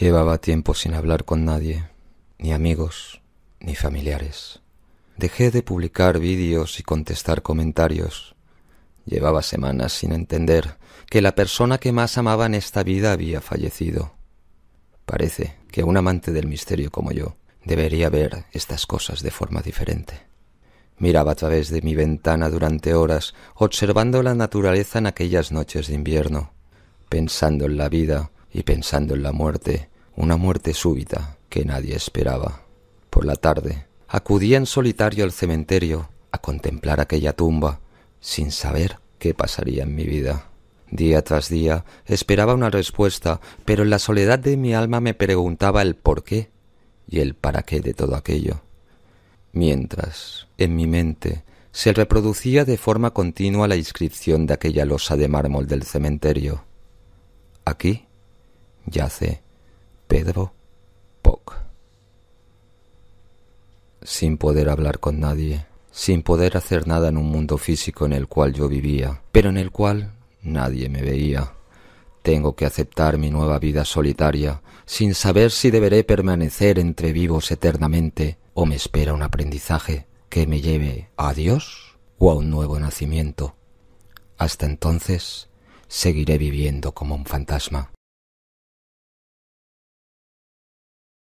Llevaba tiempo sin hablar con nadie, ni amigos, ni familiares. Dejé de publicar vídeos y contestar comentarios. Llevaba semanas sin entender que la persona que más amaba en esta vida había fallecido. Parece que un amante del misterio como yo debería ver estas cosas de forma diferente. Miraba a través de mi ventana durante horas, observando la naturaleza en aquellas noches de invierno, pensando en la vida y pensando en la muerte, una muerte súbita que nadie esperaba. Por la tarde, acudía en solitario al cementerio a contemplar aquella tumba, sin saber qué pasaría en mi vida. Día tras día esperaba una respuesta, pero en la soledad de mi alma me preguntaba el por qué y el para qué de todo aquello. Mientras, en mi mente, se reproducía de forma continua la inscripción de aquella losa de mármol del cementerio. Aquí yace Pedro Poc. Sin poder hablar con nadie, sin poder hacer nada en un mundo físico en el cual yo vivía, pero en el cual nadie me veía. Tengo que aceptar mi nueva vida solitaria, sin saber si deberé permanecer entre vivos eternamente o me espera un aprendizaje que me lleve a Dios o a un nuevo nacimiento. Hasta entonces, seguiré viviendo como un fantasma.